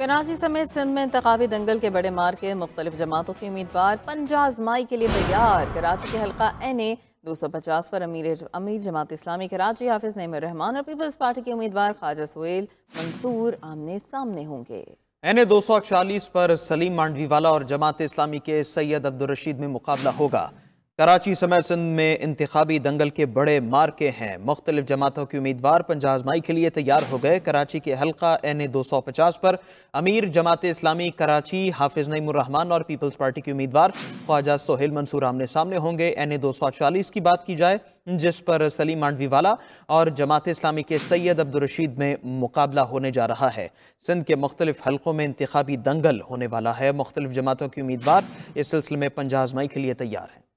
कराची समेत सिंध में इंतबी दंगल के बड़े मार के मुख्तलिफ जमातों के उम्मीदवार पंजाज माई के लिए तैयार कराची के हल्का एन ए दो सौ पचास पर अमीर अमीर जमात इस्लामी कराची हाफिज नईमर रहमान और पीपल्स पार्टी के उम्मीदवार ख्वाजा सुल मंसूर आमने सामने होंगे एन ए दो सौ चालीस पर सलीम मांडवी वाला और जमात इस्लामी के सैयद अब्दुलरशीद में मुकाबला होगा कराची समय सिंध में इंतबी दंगल के बड़े मार्के हैं मुख्तलिफ जमातों के उम्मीदवार आजमाई के लिए तैयार हो गए कराची के हल्का एन ए दो सौ पचास पर अमीर जमात इस्लामी कराची हाफिज नईमान और पीपल्स पार्टी के उम्मीदवार ख्वाजा सोहेल मंसूर आमने सामने होंगे एन ए दो सौ चालीस की बात की जाए जिस पर सलीम मांडवी वाला और जमात इस्लामी के सैयद अब्दुलरशीद में मुकाबला होने जा रहा है सिंध के मुख्तलिफ हल्कों में इंतबी दंगल होने वाला है मुख्तलिफ जमातों के उम्मीदवार इस सिलसिले में पंजाजमाई के लिए तैयार हैं